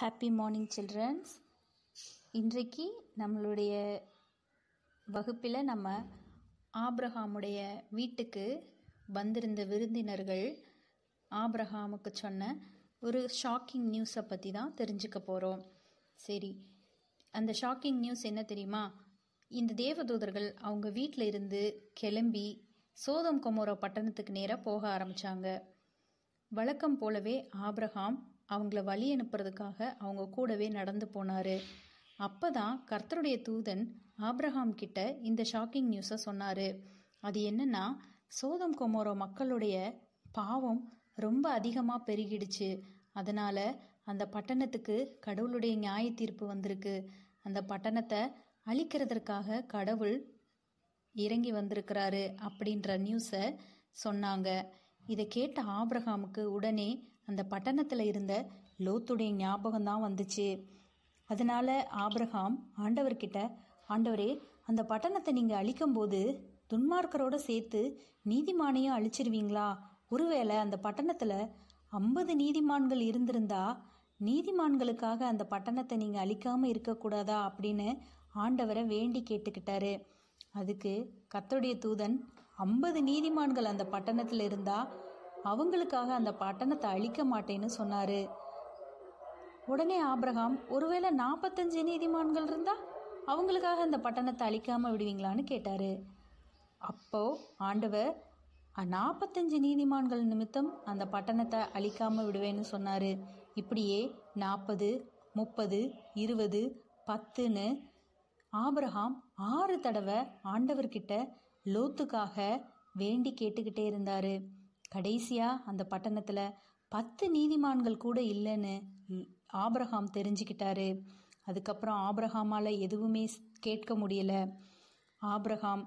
happy morning children's இன்றைக்கு நம்மளுடைய வகுப்பில் நம்ம ஆப்ரஹாமுடைய வீட்டுக்கு வந்திருந்த விருந்தினர்கள் ஆப்ரஹாமுக்கு சொன்ன ஒரு ஷாக்கிங் நியூஸை பற்றி தான் தெரிஞ்சுக்க போகிறோம் சரி அந்த ஷாக்கிங் நியூஸ் என்ன தெரியுமா இந்த தேவதூதர்கள் அவங்க வீட்டில் இருந்து கிளம்பி சோதம் கொமோரோ பட்டணத்துக்கு நேராக போக ஆரம்பித்தாங்க வழக்கம் போலவே ஆப்ரஹாம் அவங்கள வழி அனுப்புறதுக்காக அவங்க கூடவே நடந்து போனாரு அப்போ தான் கர்த்தருடைய தூதன் ஆப்ரஹாம் கிட்ட இந்த ஷாக்கிங் நியூஸை சொன்னார் அது என்னென்னா சோதம் கொமோரோ மக்களுடைய பாவம் ரொம்ப அதிகமாக பெருகிடுச்சு அதனால் அந்த பட்டணத்துக்கு கடவுளுடைய நியாய தீர்ப்பு வந்திருக்கு அந்த பட்டணத்தை அழிக்கிறதற்காக கடவுள் இறங்கி வந்திருக்கிறாரு அப்படின்ற நியூஸை சொன்னாங்க இதை கேட்ட ஆப்ரஹாமுக்கு உடனே அந்த பட்டணத்தில் இருந்த லோத்துடைய ஞாபகம் தான் வந்துச்சு அதனால ஆப்ரஹாம் ஆண்டவர்கிட்ட ஆண்டவரே அந்த பட்டணத்தை நீங்கள் அழிக்கும்போது துன்மார்க்கரோட சேர்த்து நீதிமானையும் அழிச்சிருவீங்களா ஒருவேளை அந்த பட்டணத்தில் ஐம்பது நீதிமான்கள் இருந்திருந்தா நீதிமான்களுக்காக அந்த பட்டணத்தை நீங்கள் அழிக்காமல் இருக்கக்கூடாதா அப்படின்னு ஆண்டவரை வேண்டி கேட்டுக்கிட்டாரு அதுக்கு கத்தோடைய தூதன் ஐம்பது நீதிமான்கள் அந்த பட்டணத்தில் இருந்தா அவங்களுக்காக அந்த பட்டணத்தை அழிக்க மாட்டேன்னு சொன்னார் உடனே ஆப்ரஹாம் ஒருவேளை நாற்பத்தஞ்சு நீதிமான்கள் இருந்தால் அவங்களுக்காக அந்த பட்டணத்தை அழிக்காமல் விடுவீங்களான்னு கேட்டார் அப்போ ஆண்டவர் நாற்பத்தஞ்சு நீதிமான்கள் நிமித்தம் அந்த பட்டணத்தை அழிக்காமல் விடுவேன்னு சொன்னார் இப்படியே நாற்பது முப்பது இருபது பத்துன்னு ஆபிரஹாம் ஆறு தடவை ஆண்டவர்கிட்ட லோத்துக்காக வேண்டி கேட்டுக்கிட்டே இருந்தார் கடைசியாக அந்த பட்டணத்தில் பத்து நீதிமான்கள் கூட இல்லைன்னு ஆப்ரஹாம் தெரிஞ்சுக்கிட்டாரு அதுக்கப்புறம் ஆப்ரஹாமால் எதுவுமே கேட்க ஆபிரஹாம் ஆப்ரஹாம்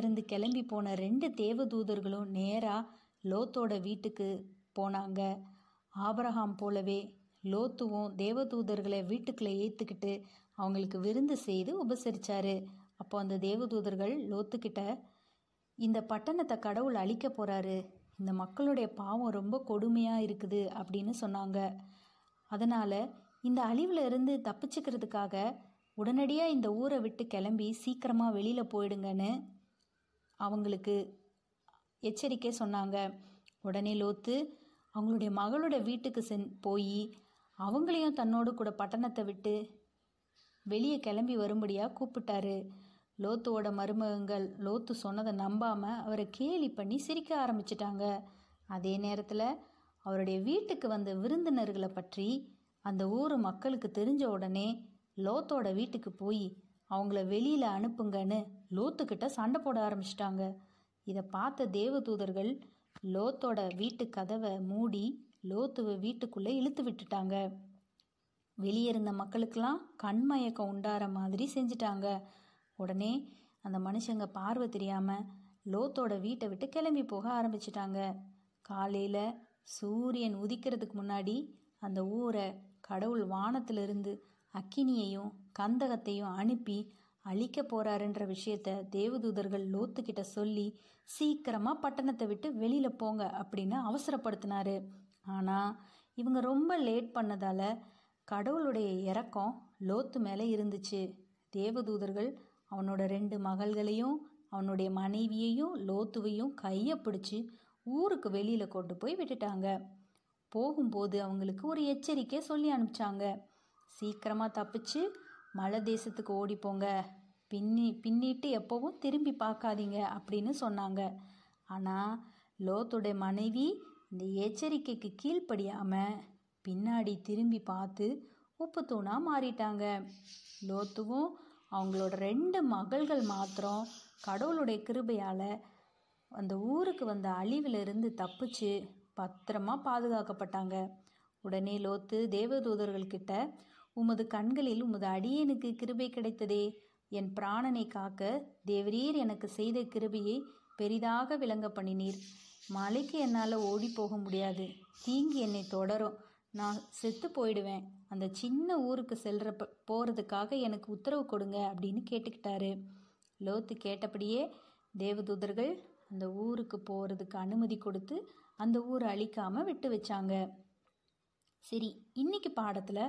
இருந்து கிளம்பி போன ரெண்டு தேவதூதர்களும் நேராக லோத்தோட வீட்டுக்கு போனாங்க ஆபிரஹாம் போலவே லோத்துவும் தேவதூதர்களை வீட்டுக்குள்ளே ஏற்றுக்கிட்டு அவங்களுக்கு விருந்து செய்து உபசரித்தாரு அப்போ அந்த தேவதூதர்கள் லோத்துக்கிட்ட இந்த பட்டணத்தை கடவுள் அழிக்க போகிறாரு இந்த மக்களுடைய பாவம் ரொம்ப கொடுமையாக இருக்குது அப்படின்னு சொன்னாங்க அதனால் இந்த அழிவில் இருந்து தப்பிச்சுக்கிறதுக்காக உடனடியாக இந்த ஊரை விட்டு கிளம்பி சீக்கிரமாக வெளியில் போயிடுங்கன்னு அவங்களுக்கு எச்சரிக்கை சொன்னாங்க உடனே லோத்து அவங்களுடைய மகளோட வீட்டுக்கு சென் போய் அவங்களையும் தன்னோடு கூட பட்டணத்தை விட்டு வெளியே கிளம்பி வரும்படியாக கூப்பிட்டாரு லோத்துவோட மருமகங்கள் லோத்து சொன்னதை நம்பாமல் அவரை கேலி பண்ணி சிரிக்க ஆரம்பிச்சிட்டாங்க அதே நேரத்தில் அவருடைய வீட்டுக்கு வந்த விருந்தினர்களை பற்றி அந்த ஊர் மக்களுக்கு தெரிஞ்ச உடனே லோத்தோட வீட்டுக்கு போய் அவங்கள வெளியில் அனுப்புங்கன்னு லோத்துக்கிட்ட சண்டை போட ஆரம்பிச்சிட்டாங்க இதை பார்த்த தேவதூதர்கள் லோத்தோட வீட்டு கதவை மூடி லோத்துவை வீட்டுக்குள்ளே இழுத்து விட்டுட்டாங்க வெளியே இருந்த மக்களுக்கெல்லாம் கண்மயக்கம் உண்டாற மாதிரி செஞ்சிட்டாங்க உடனே அந்த மனுஷங்க பார்வை தெரியாமல் லோத்தோட வீட்டை விட்டு கிளம்பி போக ஆரம்பிச்சிட்டாங்க காலையில் சூரியன் உதிக்கிறதுக்கு முன்னாடி அந்த ஊரை கடவுள் வானத்திலிருந்து அக்கினியையும் கந்தகத்தையும் அனுப்பி அழிக்க போறாருன்ற விஷயத்த தேவதூதர்கள் லோத்துக்கிட்ட சொல்லி சீக்கிரமா பட்டணத்தை விட்டு வெளியில போங்க அப்படின்னு அவசரப்படுத்தினாரு ஆனா இவங்க ரொம்ப லேட் பண்ணதால கடவுளுடைய இறக்கம் லோத்து மேலே இருந்துச்சு தேவதூதர்கள் அவனோட ரெண்டு மகள்களையும் அவனுடைய மனைவியையும் லோத்துவையும் கையை பிடிச்சி ஊருக்கு வெளியில் கொண்டு போய் விட்டுட்டாங்க போகும்போது அவங்களுக்கு ஒரு எச்சரிக்கை சொல்லி அனுப்பிச்சாங்க சீக்கிரமாக தப்பிச்சு மலை தேசத்துக்கு ஓடிப்போங்க பின்னி பின்னிட்டு எப்போவும் திரும்பி பார்க்காதீங்க அப்படின்னு சொன்னாங்க ஆனால் லோத்துடைய மனைவி இந்த எச்சரிக்கைக்கு கீழ்ப்படியாமல் பின்னாடி திரும்பி பார்த்து உப்பு தூணாக மாறிட்டாங்க லோத்துவும் அவங்களோட ரெண்டு மகள்கள் மாத்திரம் கடவுளுடைய கிருபையால் அந்த ஊருக்கு வந்த அழிவிலிருந்து தப்பிச்சு பத்திரமா பாதுகாக்கப்பட்டாங்க உடனே லோத்து தேவதூதர்கள்கிட்ட உமது கண்களில் உமது அடியனுக்கு கிருபை கிடைத்ததே என் பிராணனை காக்க தேவரீர் எனக்கு செய்த கிருபையை பெரிதாக விளங்க பண்ணினீர் மலைக்கு என்னால் ஓடி போக முடியாது தீங்கு என்னை தொடரும் நான் செத்து போயிடுவேன் அந்த சின்ன ஊருக்கு செல்ற போகிறதுக்காக எனக்கு உத்தரவு கொடுங்க அப்படின்னு கேட்டுக்கிட்டாரு லோத்து கேட்டபடியே தேவதூதர்கள் அந்த ஊருக்கு போகிறதுக்கு அனுமதி கொடுத்து அந்த ஊரை அழிக்காமல் விட்டு வச்சாங்க சரி இன்னைக்கு பாடத்தில்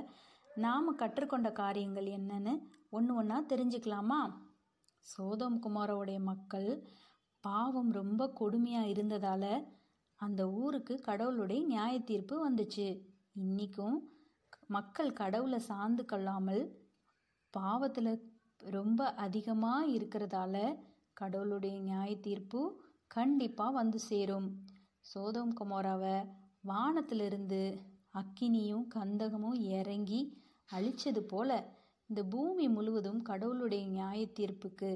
நாம் கற்றுக்கொண்ட காரியங்கள் என்னன்னு ஒன்று ஒன்றா தெரிஞ்சுக்கலாமா சோதம் குமாரோடைய மக்கள் பாவம் ரொம்ப கொடுமையாக இருந்ததால் அந்த ஊருக்கு கடவுளுடைய நியாய தீர்ப்பு வந்துச்சு இன்றைக்கும் மக்கள் கடவுளை சார்ந்து கொள்ளாமல் பாவத்தில் ரொம்ப அதிகமாக இருக்கிறதால கடவுளுடைய நியாய தீர்ப்பு கண்டிப்பாக வந்து சேரும் சோதம் குமாராவை வானத்திலிருந்து அக்கினியும் கந்தகமும் இறங்கி அழித்தது போல இந்த பூமி முழுவதும் கடவுளுடைய நியாய தீர்ப்புக்கு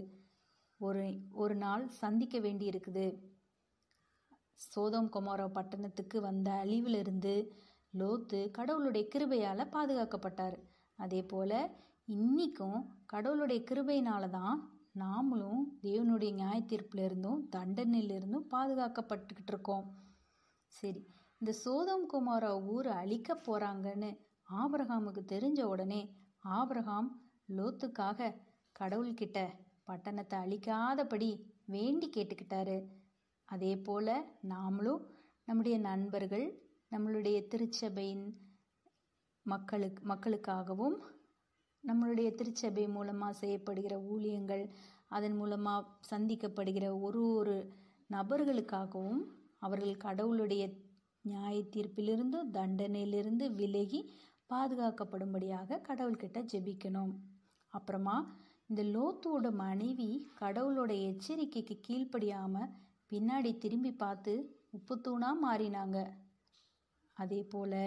ஒரு ஒரு நாள் சந்திக்க வேண்டி இருக்குது சோதம் குமாரா பட்டணத்துக்கு வந்த அழிவிலிருந்து லோத்து கடவுளுடைய கிருபையால் பாதுகாக்கப்பட்டார் அதே போல் இன்றைக்கும் கடவுளுடைய கிருபையினால தான் நாமளும் தேவனுடைய நியாயத்தீர்ப்பிலிருந்தும் தண்டனையிலிருந்தும் பாதுகாக்கப்பட்டுக்கிட்டு இருக்கோம் சரி இந்த சோதம் குமாரா ஊர் அழிக்க போகிறாங்கன்னு ஆபரகாமுக்கு தெரிஞ்ச உடனே ஆபரகாம் லோத்துக்காக கடவுள்கிட்ட பட்டணத்தை அழிக்காதபடி வேண்டி கேட்டுக்கிட்டாரு அதே போல் நாமளும் நம்முடைய நண்பர்கள் நம்மளுடைய திருச்சபையின் மக்களுக்கு மக்களுக்காகவும் நம்மளுடைய திருச்சபை மூலமாக செய்யப்படுகிற ஊழியங்கள் அதன் மூலமாக சந்திக்கப்படுகிற ஒரு ஒரு நபர்களுக்காகவும் அவர்கள் கடவுளுடைய நியாய தீர்ப்பிலிருந்து தண்டனையிலிருந்து விலகி பாதுகாக்கப்படும்படியாக கடவுள்கிட்ட ஜெபிக்கணும் அப்புறமா இந்த லோத்துவோட மனைவி கடவுளோட எச்சரிக்கைக்கு கீழ்ப்படியாமல் பின்னாடி திரும்பி பார்த்து உப்புத்தூணாக மாறினாங்க அதே போல்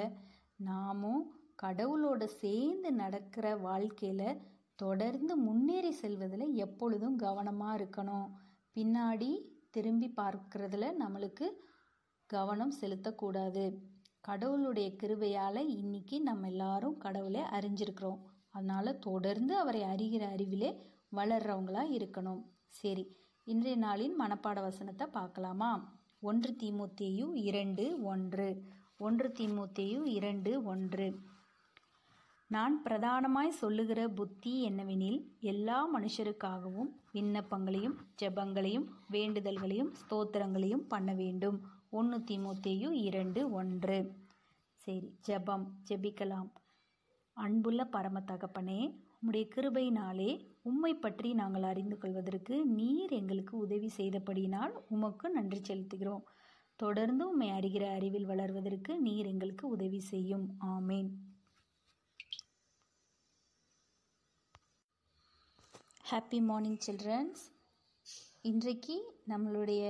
நாமும் கடவுளோட சேர்ந்து நடக்கிற வாழ்க்கையில் தொடர்ந்து முன்னேறி செல்வதில் எப்பொழுதும் கவனமாக இருக்கணும் பின்னாடி திரும்பி பார்க்கறதுல நம்மளுக்கு கவனம் செலுத்தக்கூடாது கடவுளுடைய கிருவையால் இன்றைக்கி நம்ம எல்லாரும் கடவுளை அறிஞ்சிருக்கிறோம் அதனால் தொடர்ந்து அவரை அறிகிற அறிவிலே வளர்கிறவங்களாக இருக்கணும் சரி இன்றைய நாளின் மனப்பாட வசனத்தை பார்க்கலாமா ஒன்று தீமுத்தேயு இரண்டு ஒன்று ஒன்று தீமூத்தேயு இரண்டு ஒன்று நான் பிரதானமாய் சொல்லுகிற புத்தி என்னவெனில் எல்லா மனுஷருக்காகவும் விண்ணப்பங்களையும் ஜெபங்களையும் வேண்டுதல்களையும் ஸ்தோத்திரங்களையும் பண்ண வேண்டும் ஒன்று தீமூத்தேயு இரண்டு ஒன்று சரி ஜெபம் ஜெபிக்கலாம் அன்புள்ள பரம தகப்பனே உம்முடைய கிருபையினாலே உம்மை பற்றி நாங்கள் அறிந்து கொள்வதற்கு நீர் எங்களுக்கு உதவி செய்தபடியினால் உமக்கு நன்றி செலுத்துகிறோம் தொடர்ந்து உம்மை அறிகிற அறிவில் வளர்வதற்கு நீர் எங்களுக்கு உதவி செய்யும் ஆமேன் ஹாப்பி மார்னிங் சில்ட்ரன்ஸ் இன்றைக்கு நம்மளுடைய